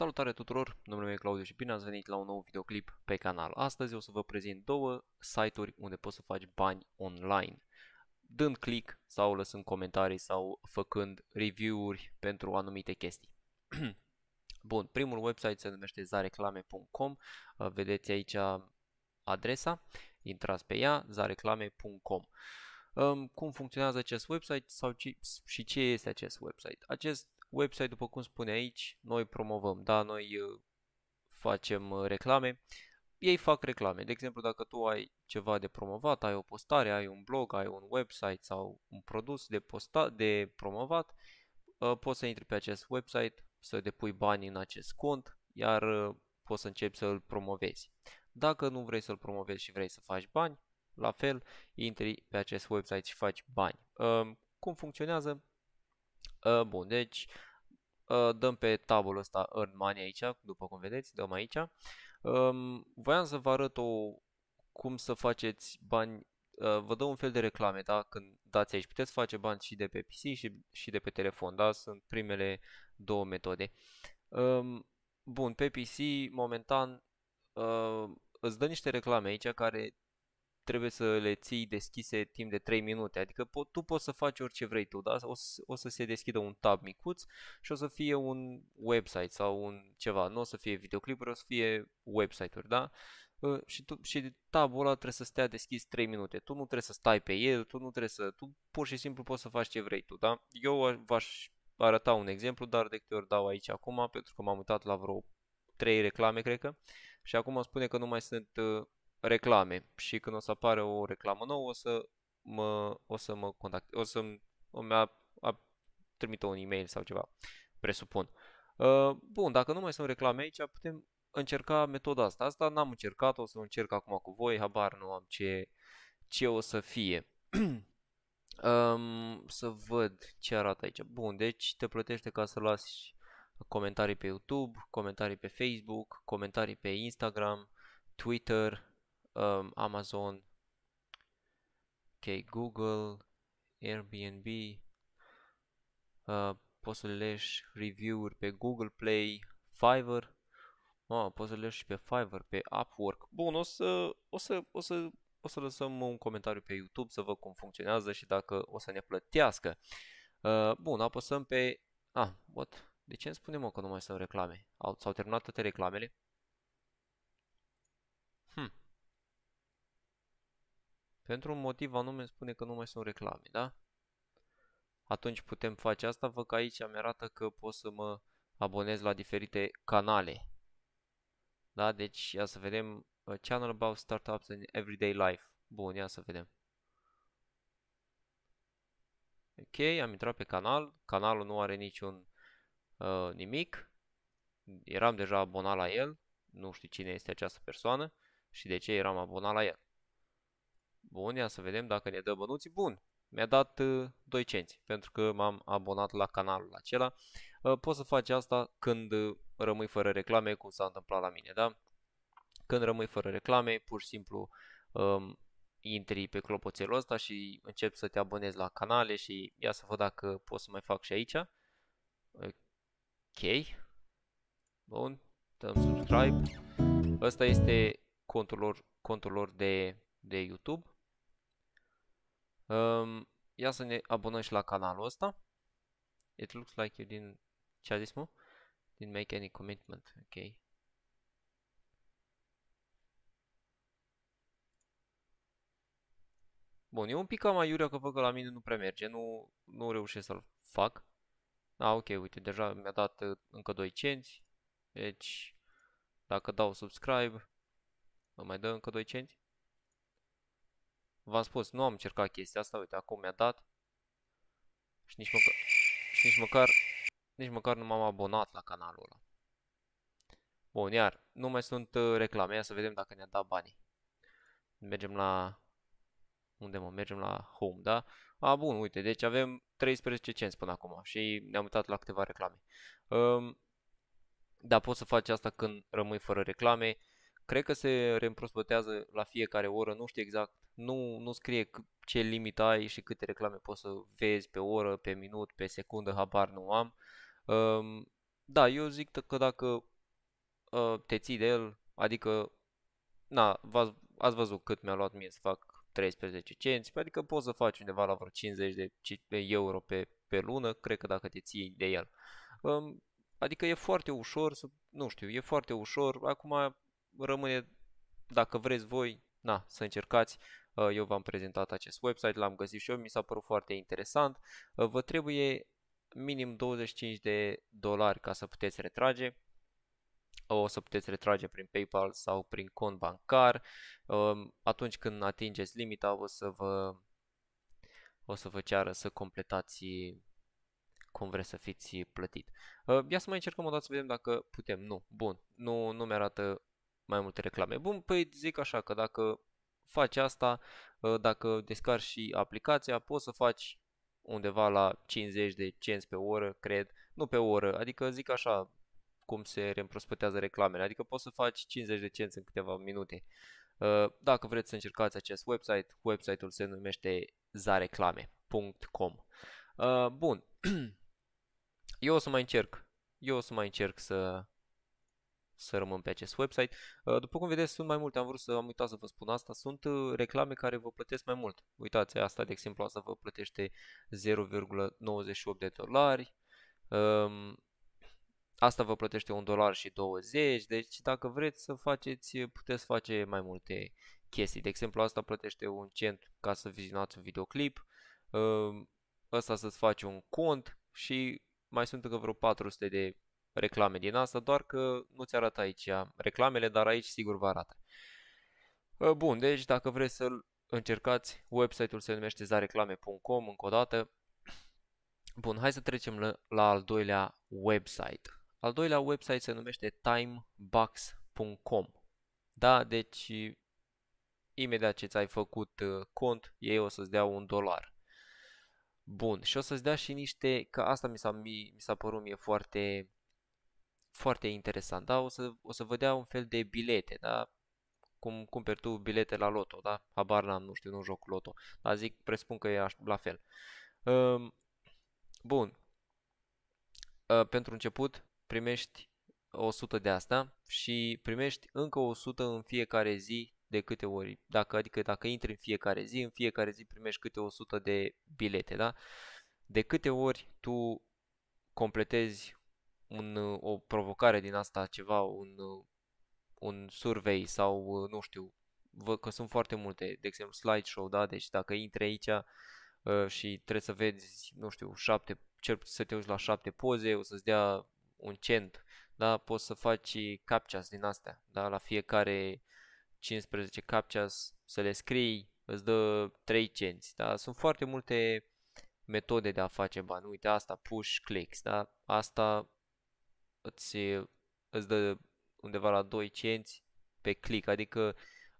Salutare tuturor, numele meu e Claudiu și bine ați venit la un nou videoclip pe canal. Astăzi o să vă prezint două site-uri unde poți să faci bani online. Dând click sau lăsând comentarii sau făcând review-uri pentru anumite chestii. Bun, primul website se numește zareclame.com, uh, vedeți aici adresa, intrați pe ea, zareclame.com. Um, cum funcționează acest website sau și ce este acest website? Acest website, după cum spune aici, noi promovăm, da, noi uh, facem uh, reclame, ei fac reclame. De exemplu, dacă tu ai ceva de promovat, ai o postare, ai un blog, ai un website sau un produs de, posta- de promovat, uh, poți să intri pe acest website, să depui bani în acest cont, iar poți să începi să îl promovezi. Dacă nu vrei să-l promovezi și vrei să faci bani, la fel, intri pe acest website și faci bani. Cum funcționează? Ă, bun, deci ă, dăm pe tabul ăsta Earn Money aici, după cum vedeți, dăm aici. voiam să vă arăt o, cum să faceți bani, ă, vă dau un fel de reclame, da? Când dați aici, puteți face bani și de pe PC și, și de pe telefon, da? Sunt primele două metode. bun, pe PC, momentan, îți dă niște reclame aici care trebuie să le ții deschise timp de 3 minute. Adică po- tu poți să faci orice vrei tu, da? O să, o să se deschidă un tab micuț și o să fie un website sau un ceva. Nu o să fie videoclipuri, o să fie website-uri, da? Ă, și, tu, și tabul ăla trebuie să stea deschis 3 minute. Tu nu trebuie să stai pe el, tu nu trebuie să... Tu pur și simplu poți să faci ce vrei tu, da? Eu v-aș arăta un exemplu, dar de câte ori dau aici acum, pentru că m-am uitat la vreo 3 reclame, cred că, și acum spune că nu mai sunt ă, reclame și când o să apară o reclamă nouă o să mă, o să mă contacte o să îmi a, a, trimit un e-mail sau ceva, presupun. Uh, bun, dacă nu mai sunt reclame aici, putem încerca metoda asta. Asta n-am încercat, o să o încerc acum cu voi, habar nu am ce, ce o să fie. um, să văd ce arată aici. Bun, deci te plătește ca să lași comentarii pe YouTube, comentarii pe Facebook, comentarii pe Instagram, Twitter, um, Amazon, okay, Google, Airbnb, uh, poți să le lești review-uri pe Google Play, Fiverr, oh, poți să le și pe Fiverr, pe Upwork. Bun, o să, o să, o să o să lăsăm un comentariu pe YouTube să văd cum funcționează și dacă o să ne plătească. Uh, bun, apăsăm pe... Ah, what? De ce îmi spune mă că nu mai sunt reclame? S-au terminat toate reclamele? Hmm. Pentru un motiv anume îmi spune că nu mai sunt reclame, da? Atunci putem face asta, văd că aici mi arată că pot să mă abonez la diferite canale. Da, deci ia să vedem uh, Channel about startups in everyday life. Bun, ia să vedem. Ok, am intrat pe canal. Canalul nu are niciun uh, nimic. Eram deja abonat la el. Nu știu cine este această persoană și de ce eram abonat la el. Bun, ia să vedem dacă ne dă bănuții. Bun, mi-a dat uh, 2 cenți pentru că m-am abonat la canalul acela. Uh, poți să faci asta când uh, rămâi fără reclame, cum s-a întâmplat la mine, da? Când rămâi fără reclame, pur și simplu um, intri pe clopoțelul ăsta și începi să te abonezi la canale și ia să văd dacă pot să mai fac și aici. Ok. Bun. Dăm subscribe. Ăsta este contul lor, contul lor de, de YouTube. Um, ia să ne abonăm și la canalul ăsta. It looks like you didn't... Ce a zis, mă? Didn't make any commitment. Ok. Bun, e un pic cam aiurea că văd că la mine nu prea merge, nu, nu reușesc să-l fac. A, ok, uite, deja mi-a dat uh, încă 2 cenți, deci dacă dau subscribe, mă mai dă încă 2 cenți. V-am spus, nu am încercat chestia asta, uite, acum mi-a dat. Și nici măcar, și nici măcar, nici măcar nu m-am abonat la canalul ăla. Bun, iar, nu mai sunt uh, reclame, ia să vedem dacă ne-a dat banii. Mergem la, unde mă, mergem la home, da? A, bun, uite, deci avem 13 cenți până acum și ne-am uitat la câteva reclame. Um, da, poți să faci asta când rămâi fără reclame cred că se reîmprospătează la fiecare oră, nu știu exact, nu, nu scrie ce limit ai și câte reclame poți să vezi pe oră, pe minut, pe secundă, habar nu am. Um, da, eu zic că dacă uh, te ții de el, adică, na, ați văzut cât mi-a luat mie să fac 13 cenți, adică poți să faci undeva la vreo 50 de, de euro pe, pe lună, cred că dacă te ții de el. Um, adică e foarte ușor, să, nu știu, e foarte ușor, acum rămâne, dacă vreți voi, na, să încercați. Uh, eu v-am prezentat acest website, l-am găsit și eu, mi s-a părut foarte interesant. Uh, vă trebuie minim 25 de dolari ca să puteți retrage. O să puteți retrage prin PayPal sau prin cont bancar. Um, atunci când atingeți limita o să vă, o să vă ceară să completați cum vreți să fiți plătit. Uh, ia să mai încercăm o dată să vedem dacă putem. Nu, bun, nu, nu mi arată mai multe reclame. Bun, păi zic așa că dacă faci asta, ă, dacă descarci și aplicația, poți să faci undeva la 50 de cenți pe oră, cred, nu pe oră, adică zic așa cum se reîmprospătează reclamele, adică poți să faci 50 de cenți în câteva minute. Ă, dacă vreți să încercați acest website, website-ul se numește zareclame.com ă, Bun, eu o să mai încerc, eu o să mai încerc să să rămân pe acest website. Uh, după cum vedeți, sunt mai multe, am vrut să am uitat să vă spun asta, sunt uh, reclame care vă plătesc mai mult. Uitați, asta de exemplu, asta vă plătește 0,98 de dolari, um, asta vă plătește 1 dolar și 20, deci dacă vreți să faceți, puteți face mai multe chestii. De exemplu, asta plătește un cent ca să vizionați un videoclip, um, ăsta să-ți faci un cont și mai sunt încă vreo 400 de reclame din asta, doar că nu ți arată aici reclamele, dar aici sigur vă arată. Bun, deci dacă vreți să-l încercați, website-ul se numește zareclame.com încă o dată. Bun, hai să trecem la, la al doilea website. Al doilea website se numește timebox.com. Da, deci imediat ce ți-ai făcut uh, cont, ei o să-ți dea un dolar. Bun, și o să-ți dea și niște, că asta mi s-a, mi, mi s-a părut mie foarte foarte interesant, da? O să, o să vă dea un fel de bilete, da? Cum cumperi tu bilete la loto, da? Habar n-am, nu știu, nu joc loto. Dar zic, presupun că e la fel. Um, bun. Uh, pentru început primești 100 de asta și primești încă 100 în fiecare zi de câte ori. Dacă, adică dacă intri în fiecare zi, în fiecare zi primești câte 100 de bilete, da? De câte ori tu completezi un, uh, o provocare din asta, ceva, un, uh, un survey sau, uh, nu știu, văd că sunt foarte multe, de exemplu slideshow, da, deci dacă intri aici uh, și trebuie să vezi, nu știu, șapte, cel să te uiți la șapte poze, o să-ți dea un cent, da, poți să faci captchas din astea, da, la fiecare 15 captchas să le scrii, îți dă 3 cenți, da, sunt foarte multe metode de a face bani, uite asta, push, clicks, da, asta îți, îți dă undeva la 2 cenți pe click, adică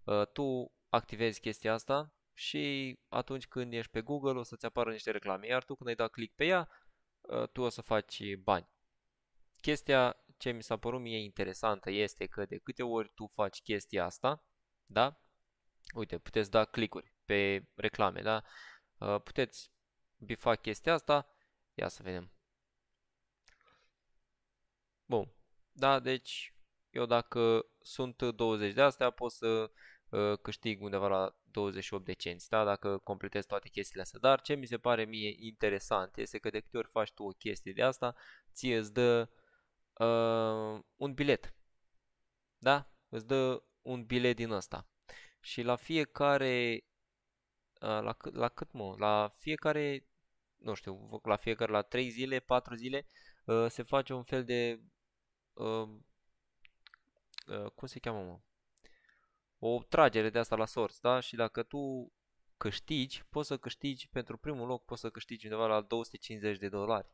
ă, tu activezi chestia asta și atunci când ești pe Google o să-ți apară niște reclame, iar tu când ai dat click pe ea, ă, tu o să faci bani. Chestia ce mi s-a părut mie interesantă este că de câte ori tu faci chestia asta, da? Uite, puteți da clicuri pe reclame, da? Ă, puteți bifa chestia asta. Ia să vedem. Bun. Da, deci eu dacă sunt 20 de astea pot să uh, câștig undeva la 28 de cenți, da? dacă completez toate chestiile astea. Dar ce mi se pare mie interesant este că de câte ori faci tu o chestie de asta, ție îți dă uh, un bilet. Da? Îți dă un bilet din ăsta. Și la fiecare uh, la, cât, la cât mă? La fiecare nu știu, la fiecare la 3 zile, 4 zile uh, se face un fel de uh, uh, cum se cheamă, mă? O tragere de asta la sorți, da? Și dacă tu câștigi, poți să câștigi pentru primul loc, poți să câștigi undeva la 250 de dolari,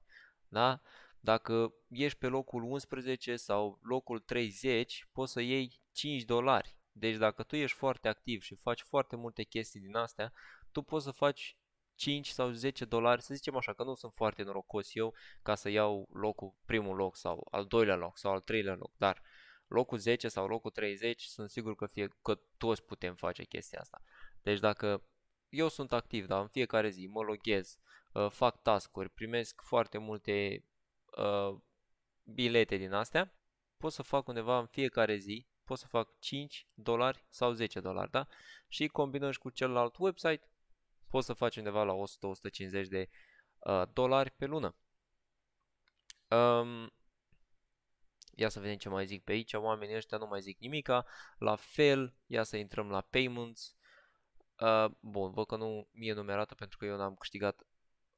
da? Dacă ești pe locul 11 sau locul 30, poți să iei 5 dolari. Deci dacă tu ești foarte activ și faci foarte multe chestii din astea, tu poți să faci 5 sau 10 dolari, să zicem așa, că nu sunt foarte norocos eu ca să iau locul, primul loc sau al doilea loc sau al treilea loc, dar locul 10 sau locul 30 sunt sigur că, fie, că toți putem face chestia asta. Deci dacă eu sunt activ, dar în fiecare zi mă loghez, uh, fac tascuri, primesc foarte multe uh, bilete din astea, pot să fac undeva în fiecare zi, pot să fac 5 dolari sau 10 dolari, da? Și combinăm și cu celălalt website, poți să faci undeva la 100-150 de uh, dolari pe lună. Um, ia să vedem ce mai zic pe aici, oamenii ăștia nu mai zic nimica, la fel, ia să intrăm la payments, uh, bun, văd că nu, mi-e numerată pentru că eu n-am câștigat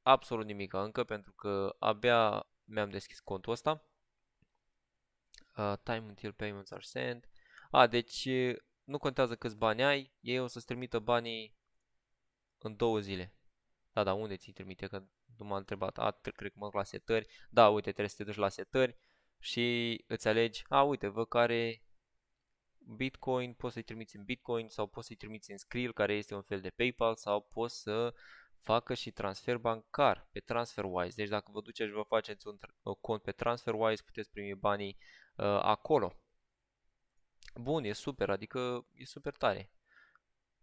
absolut nimica încă, pentru că abia mi-am deschis contul ăsta. Uh, time until payments are sent. A, deci nu contează câți bani ai, ei o să-ți trimită banii în două zile. Da, da, unde ți-i trimite? Că nu m-a întrebat. A, cred că mă duc la setări. Da, uite, trebuie să te duci la setări și îți alegi. A, uite, vă care Bitcoin, poți să-i trimiți în Bitcoin sau poți să-i trimiți în Skrill, care este un fel de PayPal, sau poți să facă și transfer bancar pe TransferWise. Deci dacă vă duceți și vă faceți un cont pe TransferWise, puteți primi banii uh, acolo. Bun, e super, adică e super tare.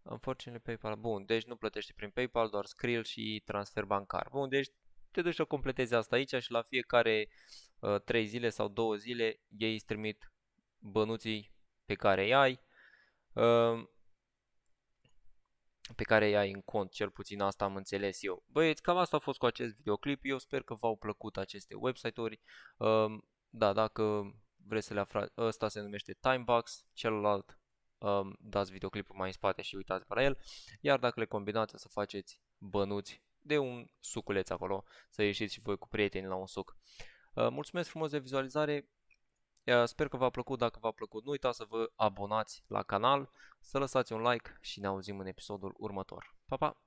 Unfortunately PayPal, bun, deci nu plătește prin PayPal, doar Skrill și transfer bancar. Bun, deci te duci să completezi asta aici și la fiecare uh, 3 zile sau 2 zile ei îți trimit bănuții pe care îi ai, uh, pe care îi ai în cont, cel puțin asta am înțeles eu. Băieți, cam asta a fost cu acest videoclip, eu sper că v-au plăcut aceste website-uri. Uh, da, dacă vreți să le aflați, ăsta se numește Timebox, celălalt Um, dați videoclipul mai în spate și uitați-vă la el, iar dacă le combinați să faceți bănuți de un suculeț acolo, să ieșiți și voi cu prietenii la un suc. Uh, mulțumesc frumos de vizualizare, uh, sper că v-a plăcut, dacă v-a plăcut nu uitați să vă abonați la canal, să lăsați un like și ne auzim în episodul următor. Pa, pa!